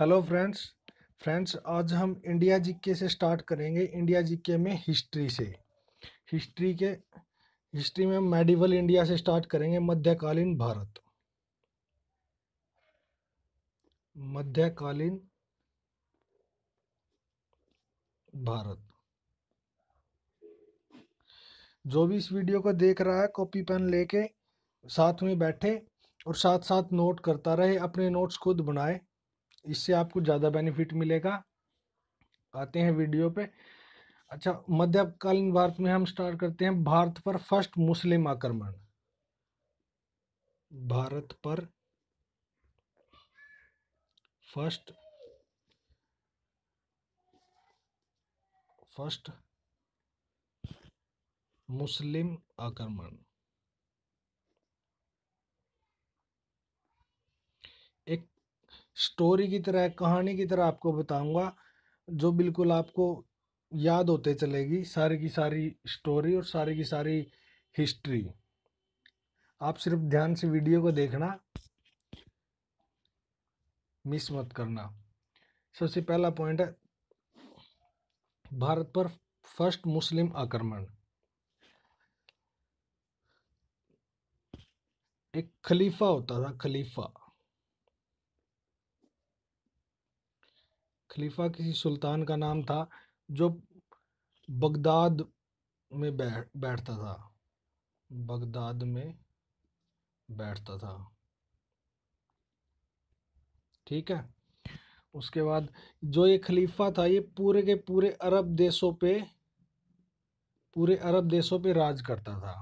hello friends friends आज हम India GK से स्टार्ट करेंगे इंडिया जीके में हिस्ट्री से हिस्ट्री के हिस्ट्री में मेडिवल इंडिया से स्टार्ट करेंगे मध्यकालीन भारत मध्यकालीन भारत जो भी इस वीडियो को देख रहा है कॉपी पेन लेके साथ में बैठे और साथ साथ नोट करता रहे अपने नोट्स खुद बनाए इससे आपको ज़्यादा बेनिफिट मिलेगा आते हैं वीडियो पे अच्छा मध्यकालीन भारत में हम स्टार्ट करते हैं भारत पर फर्स्ट मुस्लिम आक्रमण भारत पर फर्स्ट फर्स्ट मुस्लिम आक्रमण स्टोरी की तरह कहानी की तरह आपको बताऊंगा जो बिल्कुल आपको याद होते चलेगी सारी की सारी स्टोरी और सारी की सारी हिस्ट्री आप सिर्फ ध्यान से वीडियो को देखना मिस मत करना सबसे पहला पॉइंट है भारत पर फर्स्ट मुस्लिम आक्रमण एक खलीफा होता था खलीफा खलीफा किसी सुल्तान का नाम था जो बगदाद में बैठ बैठता था बगदाद में बैठता था ठीक है उसके बाद जो ये खलीफा था ये पूरे के पूरे अरब देशों पे पूरे अरब देशों पे राज करता था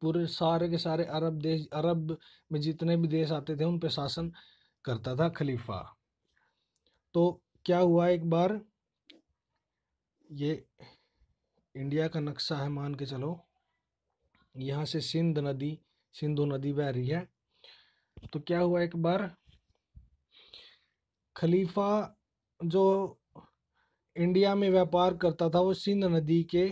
पूरे सारे के सारे अरब देश अरब में जितने भी देश आते थे उन पे शासन करता था खलीफा तो क्या हुआ एक बार ये इंडिया का नक्शा है मान के चलो यहाँ से सिंध नदी सिंधु नदी बह रही है तो क्या हुआ एक बार खलीफा जो इंडिया में व्यापार करता था वो सिंध नदी के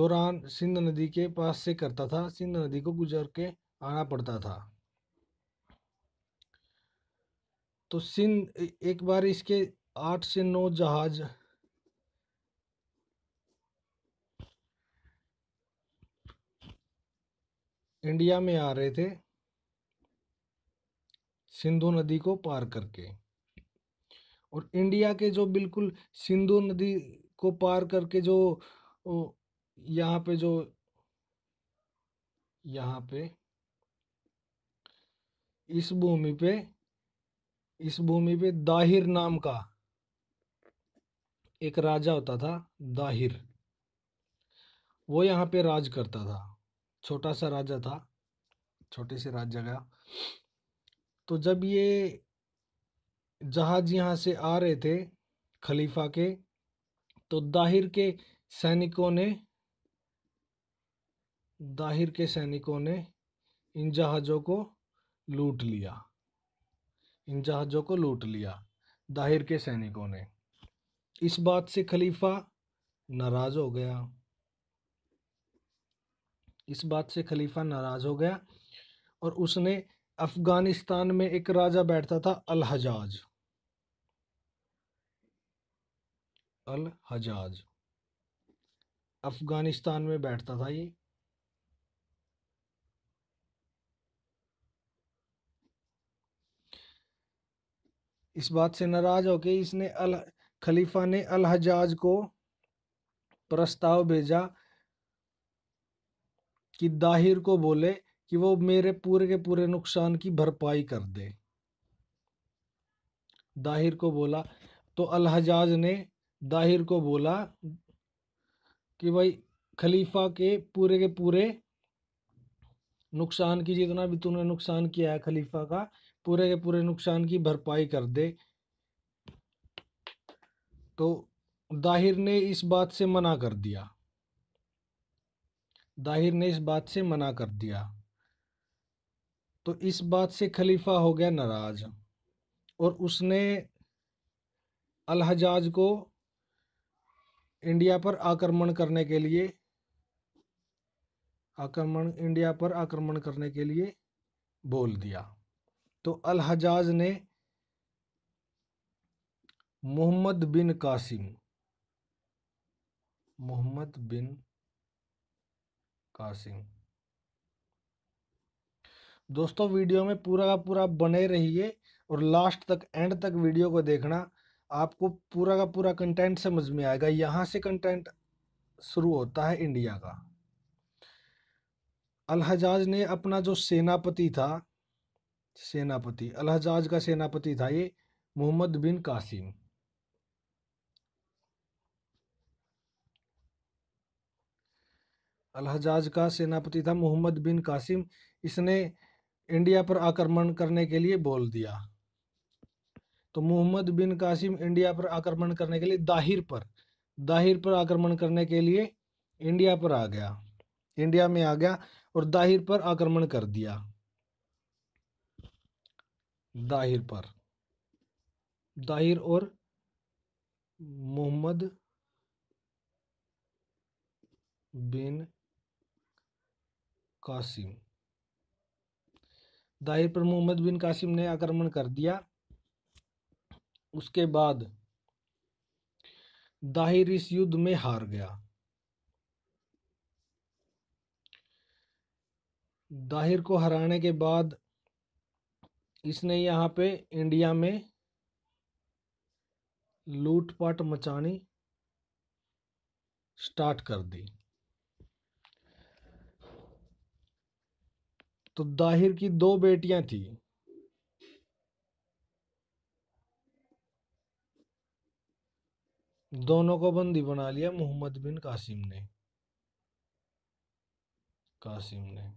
दौरान सिंध नदी के पास से करता था सिंध नदी को गुजर के आना पड़ता था तो सिंध एक बार इसके आठ से नौ जहाज इंडिया में आ रहे थे सिंधु नदी को पार करके और इंडिया के जो बिल्कुल सिंधु नदी को पार करके जो यहाँ पे जो यहाँ पे इस भूमि पे इस भूमि पे दाहिर नाम का एक राजा होता था दाहिर वो यहाँ पे राज करता था छोटा सा राजा था छोटे से राज्य गया तो जब ये जहाज यहाँ से आ रहे थे खलीफा के तो दाहिर के सैनिकों ने दाहिर के सैनिकों ने इन जहाज़ों को लूट लिया इन जहाज़ों को लूट लिया दाहिर के सैनिकों ने इस बात से खलीफा नाराज़ हो गया इस बात से खलीफा नाराज़ हो गया और उसने अफ़गानिस्तान में एक राजा बैठता था अल हजाज अल हजाज अफ़गानिस्तान में बैठता था ये इस बात से नाराज होकर इसने अल खलीफा ने अल हजाज को प्रस्ताव भेजा कि दाहिर को बोले कि वो मेरे पूरे के पूरे नुकसान की भरपाई कर दे दाहिर को बोला तो अल हजाज ने दाहिर को बोला कि भाई खलीफा के पूरे के पूरे नुकसान की जितना भी तूने नुकसान किया है खलीफा का पूरे के पूरे नुकसान की भरपाई कर दे तो दाहिर ने इस बात से मना कर दिया दाहिर ने इस बात से मना कर दिया तो इस बात से खलीफा हो गया नाराज और उसने अलहजाज को इंडिया पर आक्रमण करने के लिए आक्रमण इंडिया पर आक्रमण करने के लिए बोल दिया तो अल हजाज ने मोहम्मद बिन कासिम मोहम्मद बिन कासिम दोस्तों वीडियो में पूरा का पूरा आप बने रहिए और लास्ट तक एंड तक वीडियो को देखना आपको पूरा का पूरा कंटेंट समझ में आएगा यहां से कंटेंट शुरू होता है इंडिया का अलहजाज ने अपना जो सेनापति था सेनापति अलहजाज का सेनापति था ये मोहम्मद बिन कासिम अलहजाज का सेनापति था मोहम्मद बिन कासिम इसने इंडिया पर आक्रमण करने के लिए बोल दिया तो मोहम्मद बिन कासिम इंडिया पर आक्रमण करने के लिए दाहिर पर दाहिर पर आक्रमण करने के लिए इंडिया पर आ गया इंडिया में आ गया और दाहिर पर आक्रमण कर दिया दाहिर पर दाहिर और मोहम्मद बिन कासिम दाहिर पर मोहम्मद बिन कासिम ने आक्रमण कर दिया उसके बाद दाहिर इस युद्ध में हार गया दाहिर को हराने के बाद इसने यहाँ पे इंडिया में लूटपाट मचानी स्टार्ट कर दी तो दाहिर की दो बेटियां थी दोनों को बंदी बना लिया मोहम्मद बिन कासिम ने कासिम ने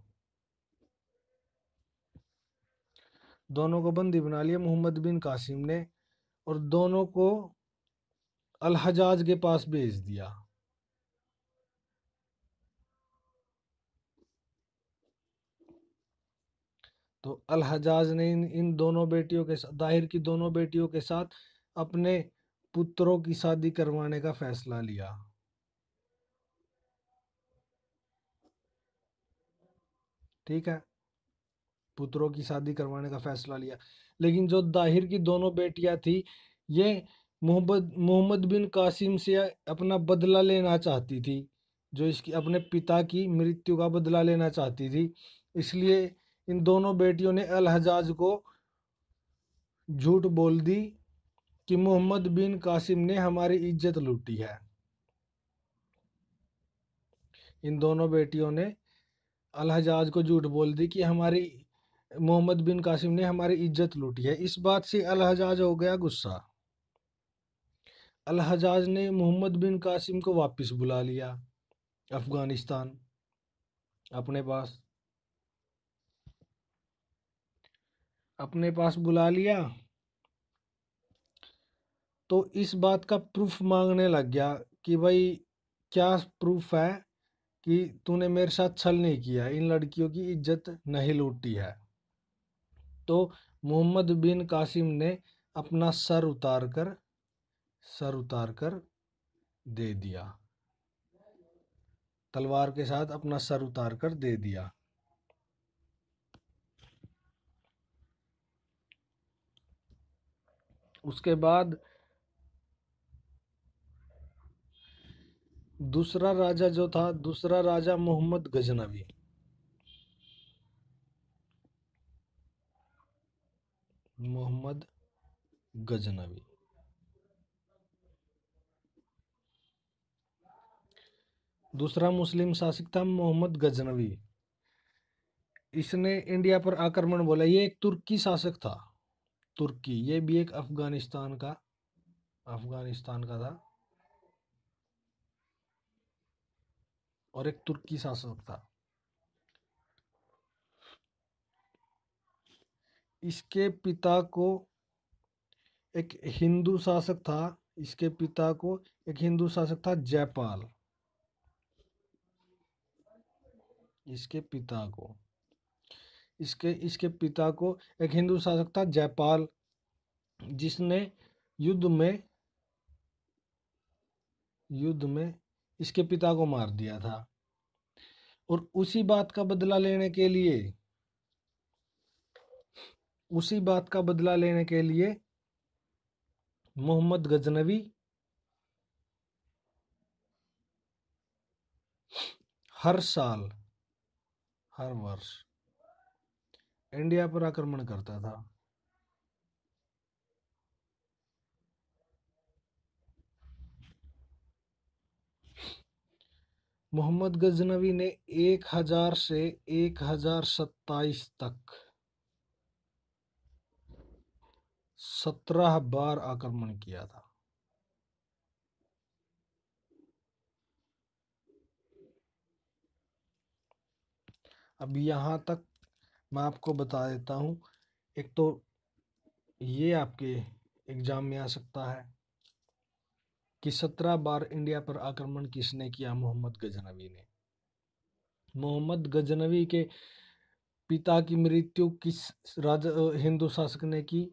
दोनों को बंदी बना लिया मोहम्मद बिन कासिम ने और दोनों को अलहजाज के पास भेज दिया तो अलहजाज ने इन इन दोनों बेटियों के साथ दाहिर की दोनों बेटियों के साथ अपने पुत्रों की शादी करवाने का फैसला लिया ठीक है पुत्रों की शादी करवाने का फैसला लिया लेकिन जो दाहिर की दोनों बेटियां थी ये मोहम्मद मोहम्मद बिन कासिम से अपना बदला लेना चाहती थी जो इसकी अपने पिता की मृत्यु का बदला लेना चाहती थी इसलिए इन दोनों बेटियों ने अलहजाज को झूठ बोल दी कि मोहम्मद बिन कासिम ने हमारी इज्जत लूटी है इन दोनों बेटियों ने अलहजाज को झूठ बोल दी कि हमारी मोहम्मद बिन कासिम ने हमारी इज्जत लूटी है इस बात से अलहजाज हो गया गुस्सा अलहजाज ने मोहम्मद बिन कासिम को वापस बुला लिया अफ़गानिस्तान अपने पास अपने पास बुला लिया तो इस बात का प्रूफ मांगने लग गया कि भाई क्या प्रूफ है कि तूने मेरे साथ छल नहीं किया इन लड़कियों की इज्जत नहीं लूटी है तो मोहम्मद बिन कासिम ने अपना सर उतार कर सर उतार कर दे दिया तलवार के साथ अपना सर उतार कर दे दिया उसके बाद दूसरा राजा जो था दूसरा राजा मोहम्मद गजनवी मोहम्मद गजनवी दूसरा मुस्लिम शासक था मोहम्मद गजनवी इसने इंडिया पर आक्रमण बोला ये एक तुर्की शासक था तुर्की ये भी एक अफगानिस्तान का अफगानिस्तान का था और एक तुर्की शासक था इसके पिता को एक हिंदू शासक था इसके पिता को एक हिंदू शासक था जयपाल इसके पिता को इसके इसके पिता को एक हिंदू शासक था जयपाल जिसने युद्ध में युद्ध में इसके पिता को मार दिया था और उसी बात का बदला लेने के लिए उसी बात का बदला लेने के लिए मोहम्मद गजनवी हर साल हर वर्ष इंडिया पर आक्रमण करता था मोहम्मद गजनवी ने एक हजार से एक हजार सत्ताईस तक सत्रह बार आक्रमण किया था अब यहां तक मैं आपको बता देता हूं एक तो ये आपके एग्ज़ाम में आ सकता है कि सत्रह बार इंडिया पर आक्रमण किसने किया मोहम्मद गजनवी ने मोहम्मद गजनवी के पिता की मृत्यु किस राज हिंदू शासक ने की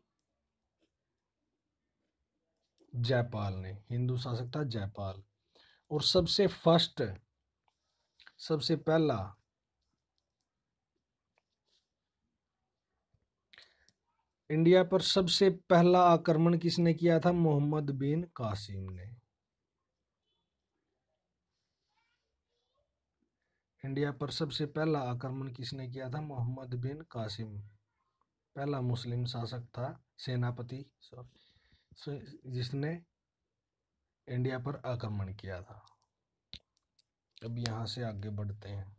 जयपाल ने हिंदू शासक था जयपाल और सबसे फर्स्ट सबसे पहला इंडिया पर सबसे पहला आक्रमण किसने किया था मोहम्मद बिन कासिम ने इंडिया पर सबसे पहला आक्रमण किसने किया था मोहम्मद बिन कासिम पहला मुस्लिम शासक था सेनापति सॉरी जिसने इंडिया पर आक्रमण किया था अब यहां से आगे बढ़ते हैं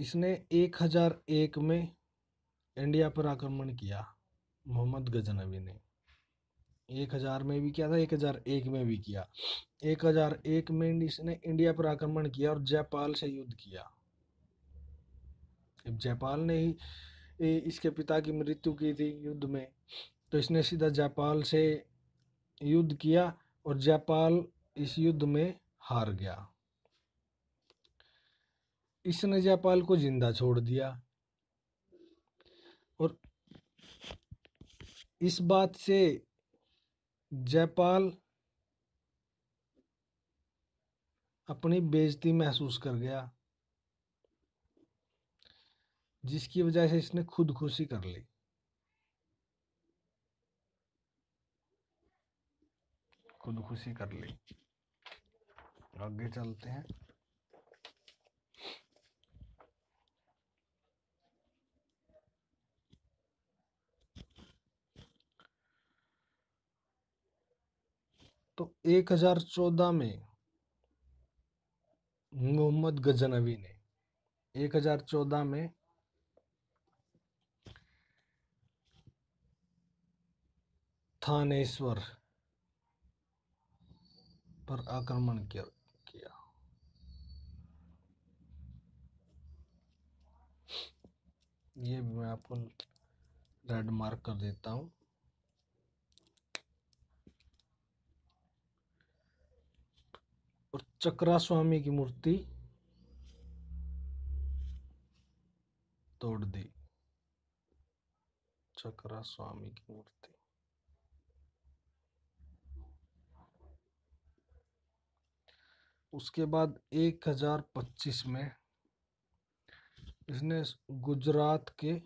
इसने 1001 में इंडिया पर आक्रमण किया मोहम्मद गजनवी ने एक हज़ार में भी किया था एक हज़ार एक में भी किया एक हज़ार एक में इसने इंडिया पर आक्रमण किया और जयपाल से युद्ध किया जयपाल ने ही इसके पिता की मृत्यु की थी युद्ध में तो इसने सीधा जापाल से युद्ध किया और जयपाल इस युद्ध में हार गया इसने जयपाल को जिंदा छोड़ दिया और इस बात से जयपाल अपनी बेजती महसूस कर गया जिसकी वजह से इसने खुदकुशी कर ली खुदकुशी कर ली आगे चलते हैं तो 1014 में मोहम्मद गजनवी ने 1014 में थानेश्वर पर आक्रमण किया ये भी मैं आपको रेड मार्क कर देता हूँ चक्रा स्वामी की मूर्ति तोड़ दी चक्रा स्वामी की मूर्ति उसके बाद 1025 में इसने गुजरात के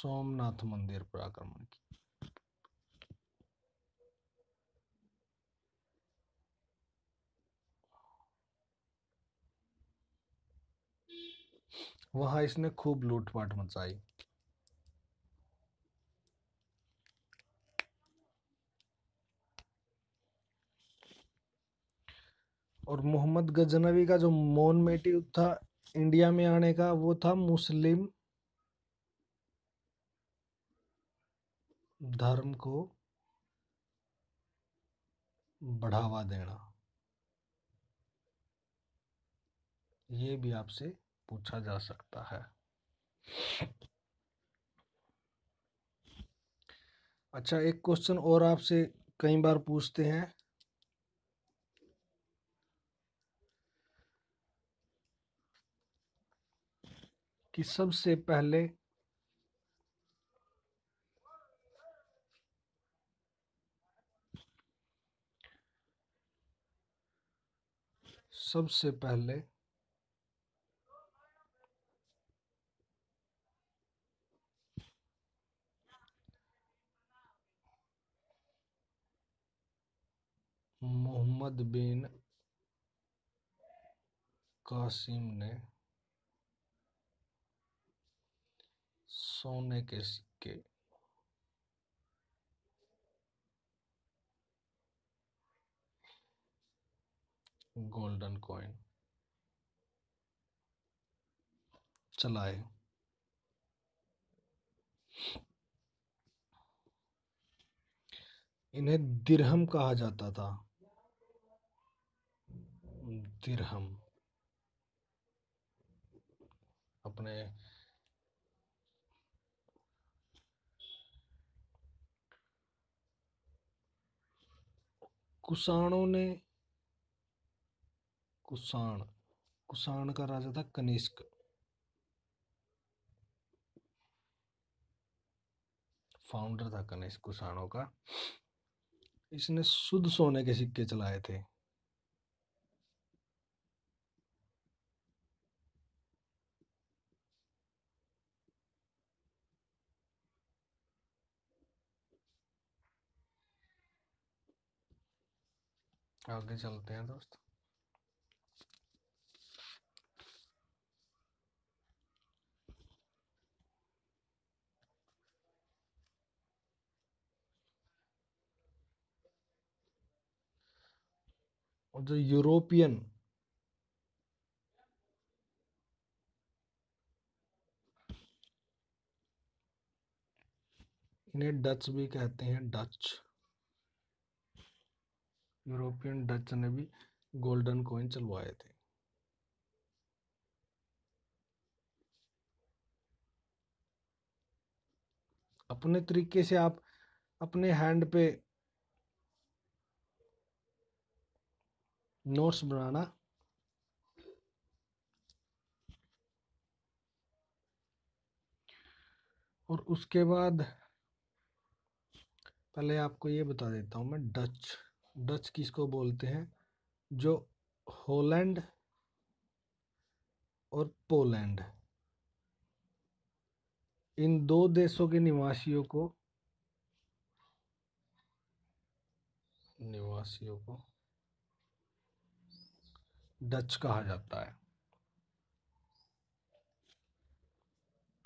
सोमनाथ मंदिर पर आक्रमण किया वहां इसने खूब लूटपाट मचाई और मोहम्मद गजनवी का जो मोन मेटिव था इंडिया में आने का वो था मुस्लिम धर्म को बढ़ावा देना ये भी आपसे पूछा जा सकता है अच्छा एक क्वेश्चन और आपसे कई बार पूछते हैं कि सबसे पहले सबसे पहले मोहम्मद बिन कासिम ने सोने के सिक्के गोल्डन कॉइन चलाए इन्हें दिरहम कहा जाता था दिरहम अपने कुसाणों ने कुषाण कुषाण का राजा था कनिष्क फाउंडर था कनिष्क कुषाणों का इसने शुद्ध सोने के सिक्के चलाए थे आगे चलते हैं दोस्त of the European इन्हें डच भी कहते हैं डच यूरोपियन डच ने भी गोल्डन कॉइन चलवाए थे अपने तरीके से आप अपने हैंड पे नोट्स बनाना और उसके बाद पहले आपको ये बता देता हूँ मैं डच डच किसको बोलते हैं जो होलैंड और पोलैंड इन दो देशों के निवासियों को निवासियों को डच कहा जाता है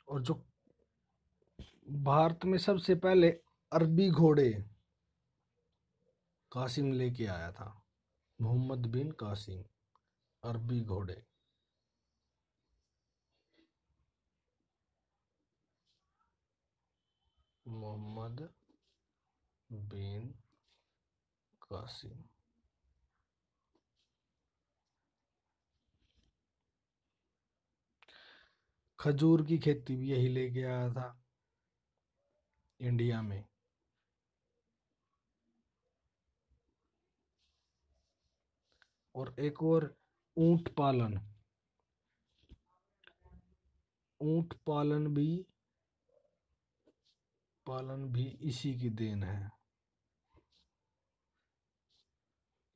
और जो भारत में सबसे पहले अरबी घोड़े कासिम लेके आया था मोहम्मद बिन कासिम अरबी घोड़े मोहम्मद बिन कासिम खजूर की खेती भी यही लेके आया था इंडिया में और एक और ऊंट पालन ऊंट पालन भी पालन भी इसी की देन है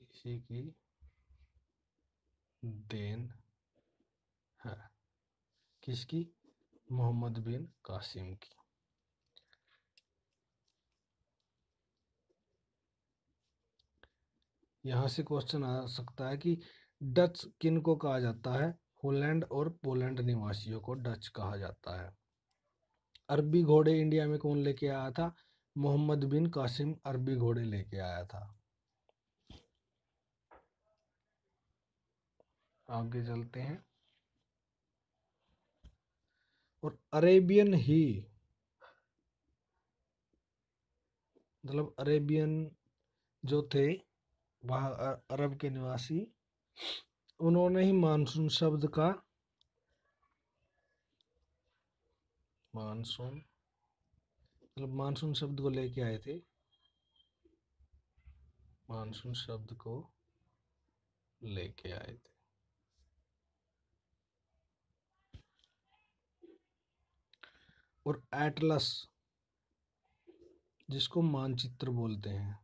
इसी की देन किसकी मोहम्मद बिन कासिम की यहां से क्वेश्चन आ सकता है कि डच किन को कहा जाता है होलैंड और पोलैंड निवासियों को डच कहा जाता है अरबी घोड़े इंडिया में कौन लेके आया था मोहम्मद बिन कासिम अरबी घोड़े लेके आया था आगे चलते हैं और अरेबियन ही मतलब अरेबियन जो थे वहाँ अरब के निवासी उन्होंने ही मानसून शब्द का मानसून मतलब मानसून शब्द को लेके आए थे मानसून शब्द को लेके आए थे और एटलस जिसको मानचित्र बोलते हैं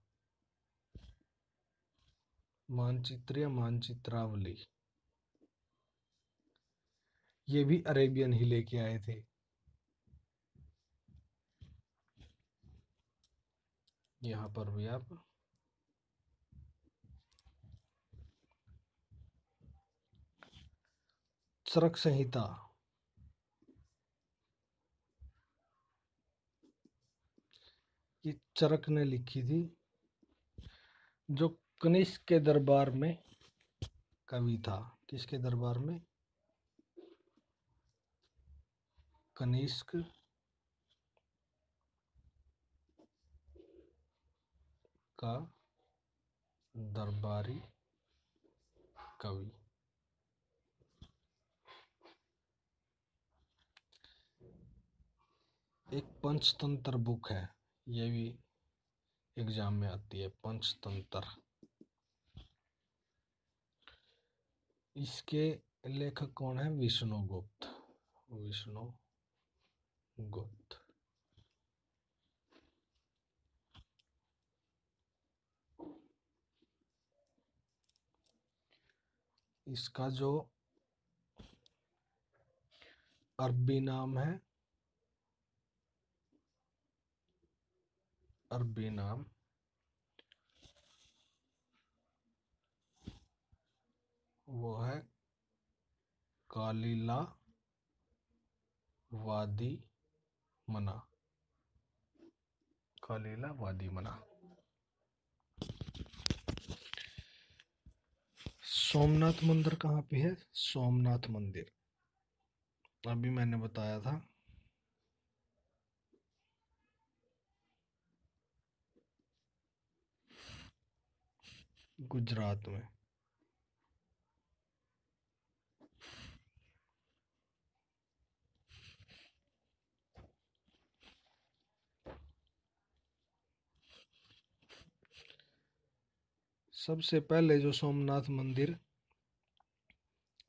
मानचित्र या मानचित्रावली ये भी अरेबियन ही लेके आए थे यहां पर भी आप सड़क संहिता की चरक ने लिखी थी जो कनिष्क के दरबार में कवि था किसके दरबार में कनिष्क का दरबारी कवि एक पंचतंत्र बुक है ये भी एग्ज़ाम में आती है पंचतंत्र इसके लेखक कौन है विष्णु गुप्त विष्णु गुप्त इसका जो अरबी नाम है और बेनाम वो है कालीला वादी मना कालीला वादी मना सोमनाथ मंदिर कहाँ पे है सोमनाथ मंदिर अभी मैंने बताया था गुजरात में सबसे पहले जो सोमनाथ मंदिर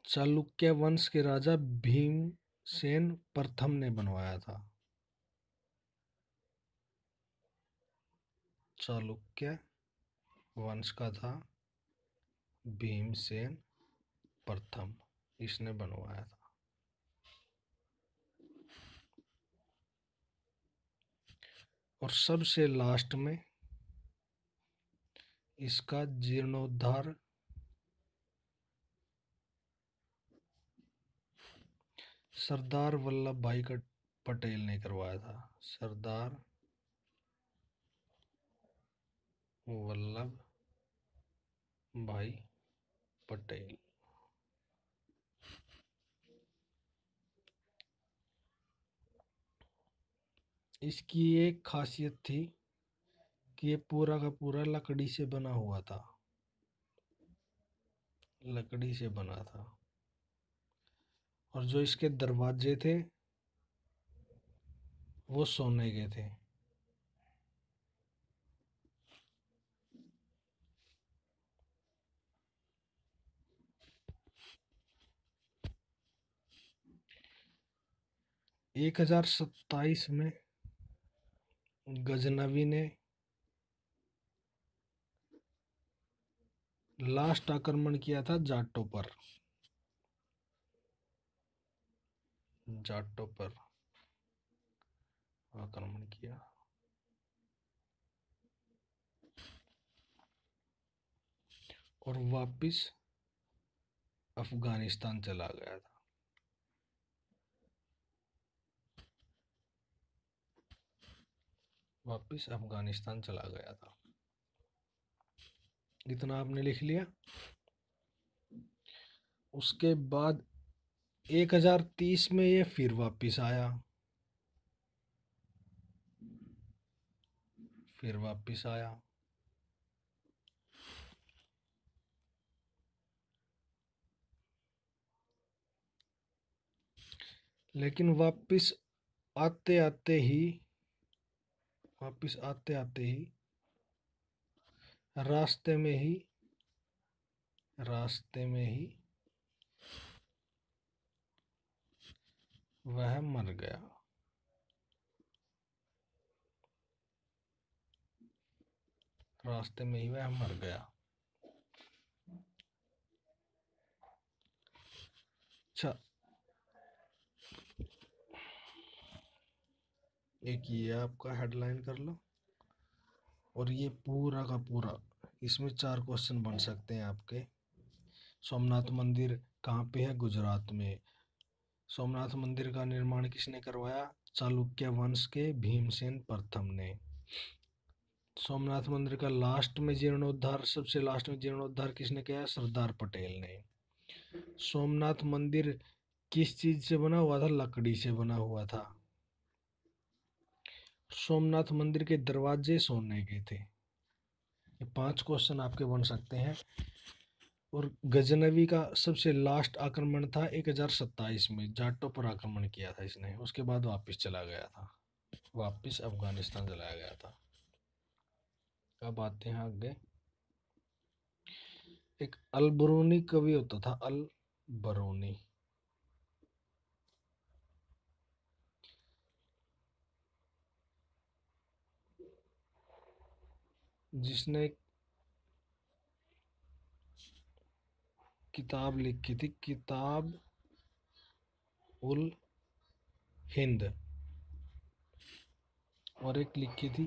चालुक्य वंश के राजा भीमसेन प्रथम ने बनवाया था चालुक्य वंश का था भीमसेन प्रथम इसने बनवाया था और सबसे लास्ट में इसका जीर्णोद्धार सरदार वल्लभ भाई पटेल ने करवाया था सरदार वल्लभ भाई पटेल इसकी एक खासियत थी कि ये पूरा का पूरा लकड़ी से बना हुआ था लकड़ी से बना था और जो इसके दरवाजे थे वो सोने के थे एक हज़ार सत्ताईस में गजनवी ने लास्ट आक्रमण किया था जाटो पर जाटो पर आक्रमण किया और वापस अफगानिस्तान चला गया था वापस अफगानिस्तान चला गया था इतना आपने लिख लिया उसके बाद 1030 में ये फिर वापस आया फिर वापस आया लेकिन वापस आते आते ही वापस आते आते ही रास्ते में ही रास्ते में ही वह मर गया रास्ते में ही वह मर गया अच्छा एक ये आपका हेडलाइन कर लो और ये पूरा का पूरा इसमें चार क्वेश्चन बन सकते हैं आपके सोमनाथ मंदिर कहाँ पे है गुजरात में सोमनाथ मंदिर का निर्माण किसने करवाया चालुक्य वंश के भीमसेन प्रथम ने सोमनाथ मंदिर का लास्ट में जीर्णोद्धार सबसे लास्ट में जीर्णोद्धार किसने किया सरदार पटेल ने सोमनाथ मंदिर किस चीज़ से बना हुआ था लकड़ी से बना हुआ था सोमनाथ मंदिर के दरवाजे सोने के थे ये पांच क्वेश्चन आपके बन सकते हैं और गजनवी का सबसे लास्ट आक्रमण था एक हज़ार सत्ताईस में जाटों पर आक्रमण किया था इसने उसके बाद वापस चला गया था वापस अफगानिस्तान चलाया गया था अब आते हैं आगे एक अलबरूनी कवि होता था अल बरूनी जिसने किताब लिखी थी किताब उल हिंद और एक लिखी थी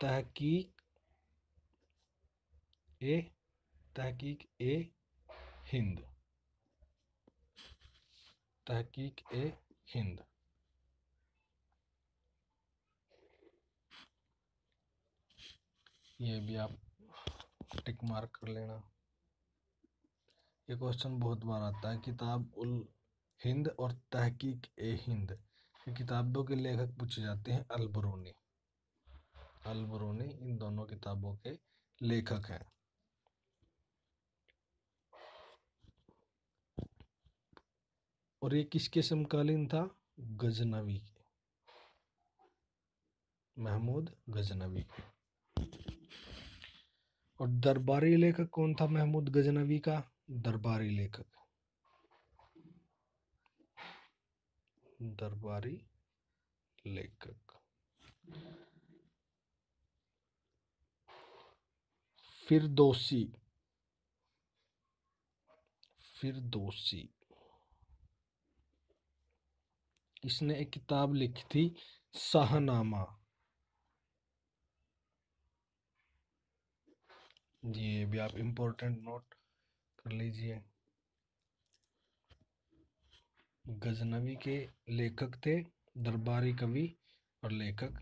तहकीक ए तहकीक ए हिंद तहकीक ए हिंद ये भी आप टिक मार्क कर लेना ये क्वेश्चन बहुत बार आता है किताब उल हिंद और तहकीक ए हिंद ये किताबों के लेखक पूछे जाते हैं अलबरूनी अलबरूनी इन दोनों किताबों के लेखक हैं और ये किसके समकालीन था गजनवी के महमूद गजनवी के और दरबारी लेखक कौन था महमूद गजनवी का दरबारी लेखक दरबारी लेखक फिर फिर दोषी इसने एक किताब लिखी थी शाहनामा ये भी आप इम्पोर्टेंट नोट कर लीजिए गजनवी के लेखक थे दरबारी कवि और लेखक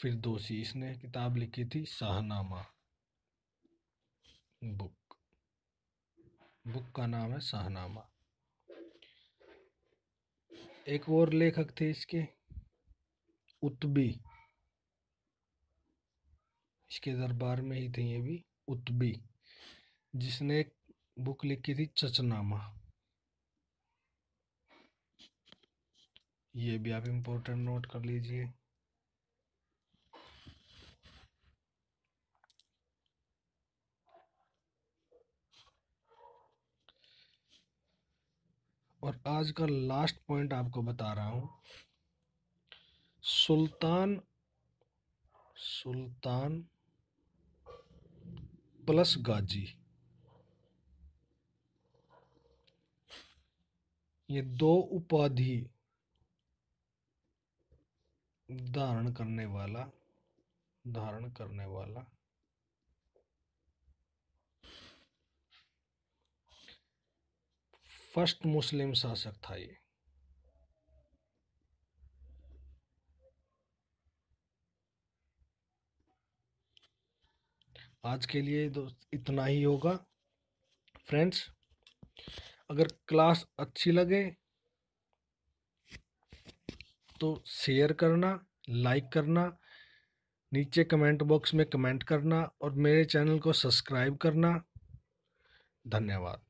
फिर दोषी इसने किताब लिखी थी शाहनामा बुक बुक का नाम है शाहनामा एक और लेखक थे इसके उतबी इसके दरबार में ही थे ये भी उत्बी जिसने एक बुक लिखी थी चचनामा ये भी आप इम्पोर्टेंट नोट कर लीजिए और आज का लास्ट पॉइंट आपको बता रहा हूं सुल्तान सुल्तान प्लस गाजी ये दो उपाधि धारण करने वाला धारण करने वाला फर्स्ट मुस्लिम शासक था ये आज के लिए दोस्त तो इतना ही होगा फ्रेंड्स अगर क्लास अच्छी लगे तो शेयर करना लाइक करना नीचे कमेंट बॉक्स में कमेंट करना और मेरे चैनल को सब्सक्राइब करना धन्यवाद